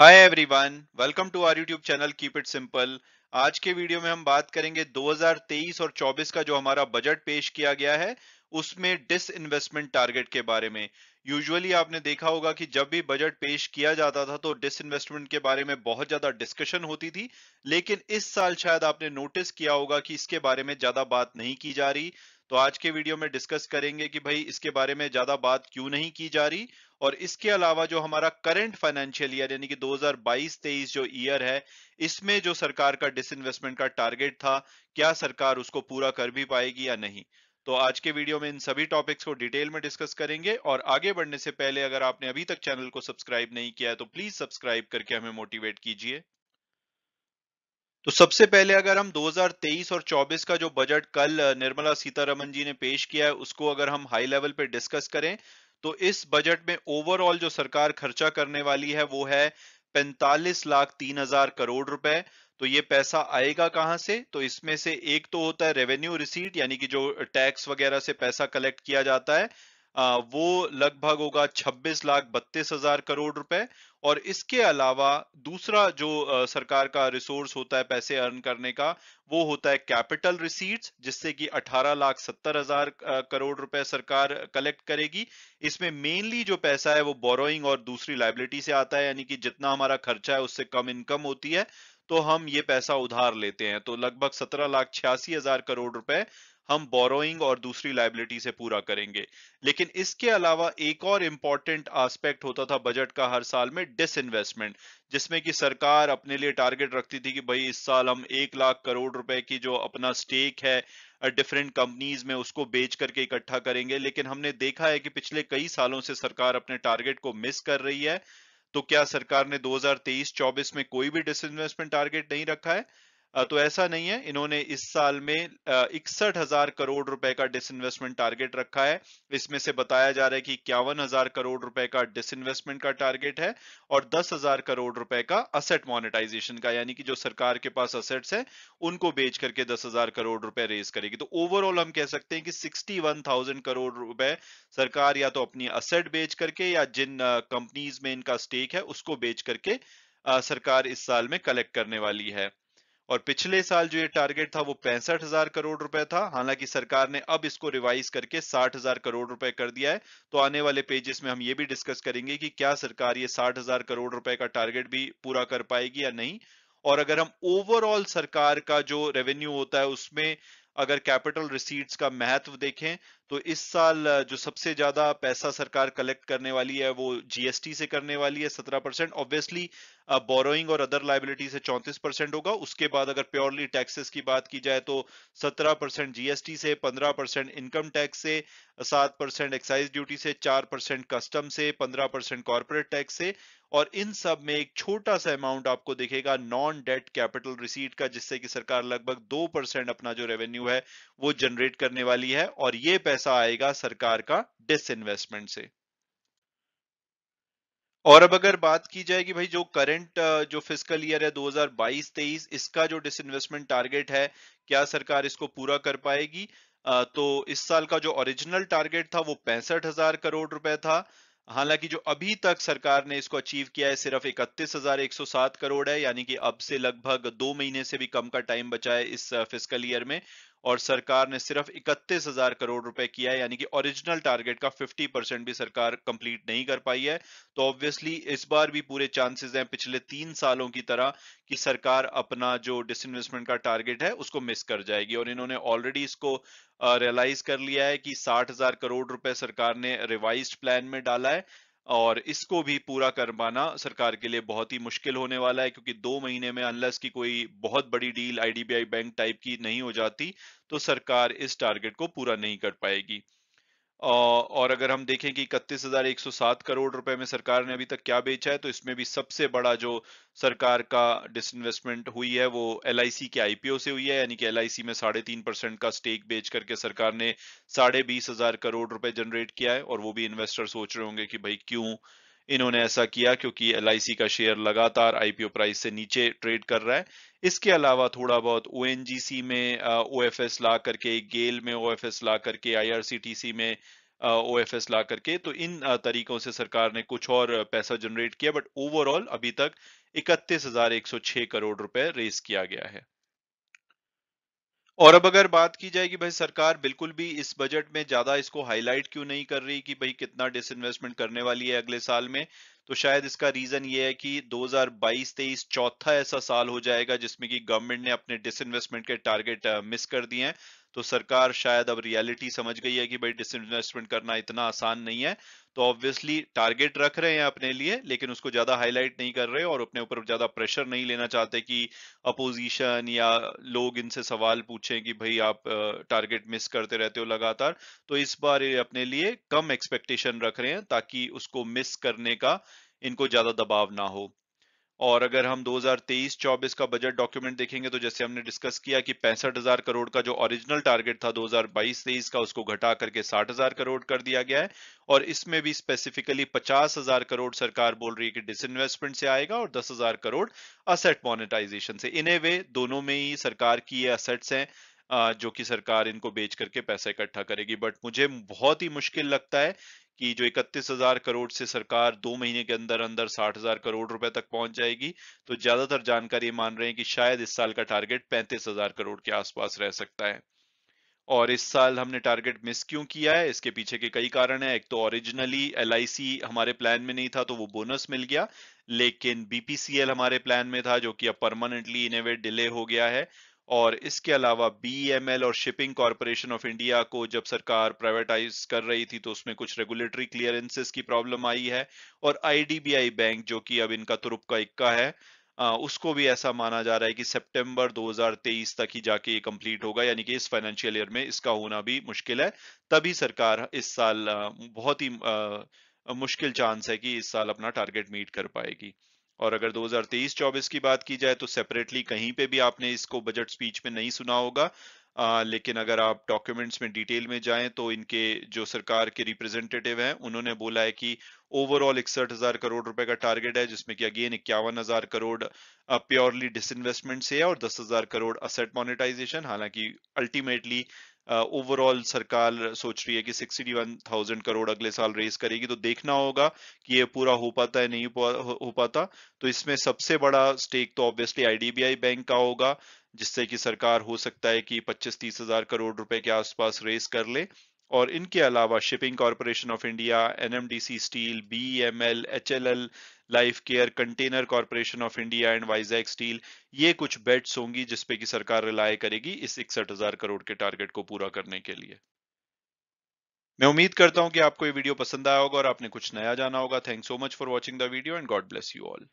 hi everyone welcome to our YouTube channel keep it simple आज के video में हम बात करेंगे 2023 और 24 का जो हमारा बजट पेश किया गया है उसमें डिस इन्वेस्टमेंट टारगेट के बारे में यूजुअली आपने देखा होगा कि जब भी बजट पेश किया जाता था तो डिस इन्वेस्टमेंट के बारे में बहुत ज्यादा डिस्कशन होती थी लेकिन इस साल शायद आपने नोटिस किया होगा कि इसके बारे में ज्यादा बात नहीं की जा रही तो आज के वीडियो में डिस्कस करेंगे कि भाई इसके बारे में ज्यादा बात क्यों नहीं की जा रही और इसके अलावा जो हमारा करंट फाइनेंशियल ईयर यानी कि 2022-23 जो ईयर है इसमें जो सरकार का डिसइन्वेस्टमेंट का टारगेट था क्या सरकार उसको पूरा कर भी पाएगी या नहीं तो आज के वीडियो में इन सभी टॉपिक्स को डिटेल में डिस्कस करेंगे और आगे बढ़ने से पहले अगर आपने अभी तक चैनल को सब्सक्राइब नहीं किया है तो प्लीज सब्सक्राइब करके हमें मोटिवेट कीजिए तो सबसे पहले अगर हम 2023 और 24 का जो बजट कल निर्मला सीतारमन जी ने पेश किया है उसको अगर हम हाई लेवल पे डिस्कस करें तो इस बजट में ओवरऑल जो सरकार खर्चा करने वाली है वो है पैंतालीस लाख तीन हजार करोड़ रुपए तो ये पैसा आएगा कहां से तो इसमें से एक तो होता है रेवेन्यू रिसीट यानी कि जो टैक्स वगैरह से पैसा कलेक्ट किया जाता है वो लगभग होगा 26 लाख बत्तीस हजार करोड़ रुपए और इसके अलावा दूसरा जो सरकार का रिसोर्स होता है पैसे अर्न करने का वो होता है कैपिटल रिसीट्स जिससे कि 18 लाख सत्तर हजार करोड़ रुपए सरकार कलेक्ट करेगी इसमें मेनली जो पैसा है वो बोरोइंग और दूसरी लाइबिलिटी से आता है यानी कि जितना हमारा खर्चा है उससे कम इनकम होती है तो हम ये पैसा उधार लेते हैं तो लगभग सत्रह लाख छियासी हजार करोड़ रुपए हम बोरोइंग और दूसरी लाइबिलिटी से पूरा करेंगे लेकिन इसके अलावा एक और इंपॉर्टेंट आस्पेक्ट होता था बजट का हर साल में डिसइन्वेस्टमेंट जिसमें कि सरकार अपने लिए टारगेट रखती थी कि भाई इस साल हम एक लाख करोड़ रुपए की जो अपना स्टेक है डिफरेंट कंपनीज में उसको बेच करके इकट्ठा करेंगे लेकिन हमने देखा है कि पिछले कई सालों से सरकार अपने टारगेट को मिस कर रही है तो क्या सरकार ने 2023-24 में कोई भी डिसइन्वेस्टमेंट टारगेट नहीं रखा है तो ऐसा नहीं है इन्होंने इस साल में इकसठ हजार करोड़ रुपए का डिसइन्वेस्टमेंट टारगेट रखा है इसमें से बताया जा रहा है कि इक्यावन हजार करोड़ रुपए का डिसइन्वेस्टमेंट का टारगेट है और दस हजार करोड़ रुपए का असेट मोनेटाइजेशन का यानी कि जो सरकार के पास असेट्स है उनको बेच करके दस हजार करोड़ रुपए रेज करेगी तो ओवरऑल हम कह सकते हैं कि सिक्सटी वन थाउजेंड करोड़ रुपए सरकार या तो अपनी असेट बेच करके या जिन कंपनीज में इनका स्टेक है उसको बेच करके सरकार इस साल में कलेक्ट करने वाली है और पिछले साल जो ये टारगेट था वो पैंसठ हजार करोड़ रुपए था हालांकि सरकार ने अब इसको रिवाइज करके साठ हजार करोड़ रुपए कर दिया है तो आने वाले पेजेस में हम ये भी डिस्कस करेंगे कि क्या सरकार ये साठ हजार करोड़ रुपए का टारगेट भी पूरा कर पाएगी या नहीं और अगर हम ओवरऑल सरकार का जो रेवेन्यू होता है उसमें अगर कैपिटल रिसीट्स का महत्व देखें तो इस साल जो सबसे ज्यादा पैसा सरकार कलेक्ट करने वाली है वो जीएसटी से करने वाली है सत्रह परसेंट ऑब्वियसली बोरोइंग और अदर लाइबिलिटी से चौंतीस परसेंट होगा उसके बाद अगर प्योरली टैक्सेस की बात की जाए तो सत्रह परसेंट जीएसटी से पंद्रह परसेंट इनकम टैक्स से सात परसेंट एक्साइज ड्यूटी से चार परसेंट कस्टम से पंद्रह परसेंट कॉरपोरेट टैक्स से और इन सब में एक छोटा सा अमाउंट आपको देखेगा नॉन डेट कैपिटल रिसीट का जिससे कि सरकार लगभग दो परसेंट अपना जो रेवेन्यू है वो जनरेट करने वाली है और ये पैसा पैसा आएगा सरकार का डिस इन्वेस्टमेंट से और अब अगर बात की जाएगी भाई जो करंट जो फिजिकल ईयर है 2022-23 इसका जो डिसइन्वेस्टमेंट टारगेट है क्या सरकार इसको पूरा कर पाएगी तो इस साल का जो ओरिजिनल टारगेट था वो पैंसठ हजार करोड़ रुपए था हालांकि जो अभी तक सरकार ने इसको अचीव किया है सिर्फ इकतीस हजार एक सौ सात करोड़ है यानी कि अब से लगभग दो महीने से भी कम का टाइम बचा है इस फिजिकल ईयर में और सरकार ने सिर्फ इकतीस हजार करोड़ रुपए किया है यानी कि ओरिजिनल टारगेट का 50 परसेंट भी सरकार कंप्लीट नहीं कर पाई है तो ऑब्वियसली इस बार भी पूरे चांसेस हैं पिछले तीन सालों की तरह कि सरकार अपना जो डिस का टारगेट है उसको मिस कर जाएगी और इन्होंने ऑलरेडी इसको रियलाइज कर लिया है कि साठ हजार करोड़ रुपए सरकार ने रिवाइज प्लान में डाला है और इसको भी पूरा कर पाना सरकार के लिए बहुत ही मुश्किल होने वाला है क्योंकि दो महीने में अनलस की कोई बहुत बड़ी डील आईडीबीआई बैंक टाइप की नहीं हो जाती तो सरकार इस टारगेट को पूरा नहीं कर पाएगी और अगर हम देखें कि इकतीस करोड़ रुपए में सरकार ने अभी तक क्या बेचा है तो इसमें भी सबसे बड़ा जो सरकार का डिसइन्वेस्टमेंट हुई है वो एल के आईपीओ से हुई है यानी कि एल में साढ़े तीन परसेंट का स्टेक बेच करके सरकार ने साढ़े बीस हजार करोड़ रुपए जनरेट किया है और वो भी इन्वेस्टर सोच रहे होंगे कि भाई क्यों इन्होंने ऐसा किया क्योंकि एल का शेयर लगातार आईपीओ प्राइस से नीचे ट्रेड कर रहा है इसके अलावा थोड़ा बहुत ओ में ओ एफ ला करके गेल में ओ एफ ला करके आई में ओ एफ ला करके तो इन तरीकों से सरकार ने कुछ और पैसा जनरेट किया बट ओवरऑल अभी तक इकतीस करोड़ रुपए रेस किया गया है और अब अगर बात की जाए कि भाई सरकार बिल्कुल भी इस बजट में ज्यादा इसको हाईलाइट क्यों नहीं कर रही कि भाई कितना डिसइन्वेस्टमेंट करने वाली है अगले साल में तो शायद इसका रीजन ये है कि 2022-23 चौथा ऐसा साल हो जाएगा जिसमें कि गवर्नमेंट ने अपने डिसइन्वेस्टमेंट के टारगेट मिस कर दिए हैं तो सरकार शायद अब रियलिटी समझ गई है कि भाई डिसइन्वेस्टमेंट करना इतना आसान नहीं है तो ऑब्वियसली टारगेट रख रहे हैं अपने लिए लेकिन उसको ज्यादा हाईलाइट नहीं कर रहे और अपने ऊपर ज्यादा प्रेशर नहीं लेना चाहते कि अपोजिशन या लोग इनसे सवाल पूछें कि भाई आप टारगेट मिस करते रहते हो लगातार तो इस बार ये अपने लिए कम एक्सपेक्टेशन रख रहे हैं ताकि उसको मिस करने का इनको ज्यादा दबाव ना हो और अगर हम 2023-24 का बजट डॉक्यूमेंट देखेंगे तो जैसे हमने डिस्कस किया कि पैंसठ हजार करोड़ का जो ओरिजिनल टारगेट था 2022-23 का उसको घटा करके साठ हजार करोड़ कर दिया गया है और इसमें भी स्पेसिफिकली पचास हजार करोड़ सरकार बोल रही है कि डिसइन्वेस्टमेंट से आएगा और दस हजार करोड़ असेट मोनिटाइजेशन से इन ए वे दोनों में ही सरकार की ये असेट्स हैं जो कि सरकार इनको बेच करके पैसा इकट्ठा करेगी बट मुझे बहुत ही मुश्किल लगता है कि जो इकतीस हजार करोड़ से सरकार दो महीने के अंदर अंदर साठ हजार करोड़ रुपए तक पहुंच जाएगी तो ज्यादातर जानकारी मान रहे हैं कि शायद इस साल का टारगेट पैंतीस हजार करोड़ के आसपास रह सकता है और इस साल हमने टारगेट मिस क्यों किया है इसके पीछे के कई कारण है एक तो ओरिजिनली एल हमारे प्लान में नहीं था तो वो बोनस मिल गया लेकिन बीपीसीएल हमारे प्लान में था जो कि अब परमानेंटली इनोवेट डिले हो गया है और इसके अलावा एल और शिपिंग कॉरपोरेशन ऑफ इंडिया को जब सरकार प्राइवेटाइज कर रही थी तो उसमें कुछ रेगुलेटरी क्लियरेंसेस की प्रॉब्लम आई है और आई बैंक जो कि अब इनका तुरुप का इक्का है उसको भी ऐसा माना जा रहा है कि सितंबर 2023 तक ही जाके ये कंप्लीट होगा यानी कि इस फाइनेंशियल ईयर में इसका होना भी मुश्किल है तभी सरकार इस साल बहुत ही मुश्किल चांस है कि इस साल अपना टारगेट मीट कर पाएगी और अगर 2023-24 की बात की जाए तो सेपरेटली कहीं पे भी आपने इसको बजट स्पीच में नहीं सुना होगा आ, लेकिन अगर आप डॉक्यूमेंट्स में डिटेल में जाएं तो इनके जो सरकार के रिप्रेजेंटेटिव हैं उन्होंने बोला है कि ओवरऑल इकसठ हजार करोड़ रुपए का टारगेट है जिसमें कि अगेन इक्यावन हजार करोड़ प्योरली डिसइन्वेस्टमेंट से है और दस हजार करोड़ असेट मोनेटाइजेशन हालांकि अल्टीमेटली ओवरऑल सरकार सोच रही है कि 61,000 करोड़ अगले साल रेस करेगी तो देखना होगा कि ये पूरा हो पाता है नहीं हो पाता तो इसमें सबसे बड़ा स्टेक तो ऑब्वियसली आईडीबीआई बैंक का होगा जिससे कि सरकार हो सकता है कि 25 तीस हजार करोड़ रुपए के आसपास रेस कर ले और इनके अलावा shipping corporation of India NMDC steel L L life care container corporation of India and Vizag steel ये कुछ बेट्स होंगी जिसपे की सरकार रिलाय करेगी इस इकसठ करोड़ के टारगेट को पूरा करने के लिए मैं उम्मीद करता हूं कि आपको ये वीडियो पसंद आया होगा और आपने कुछ नया जाना होगा thank so much for watching the video and God bless you all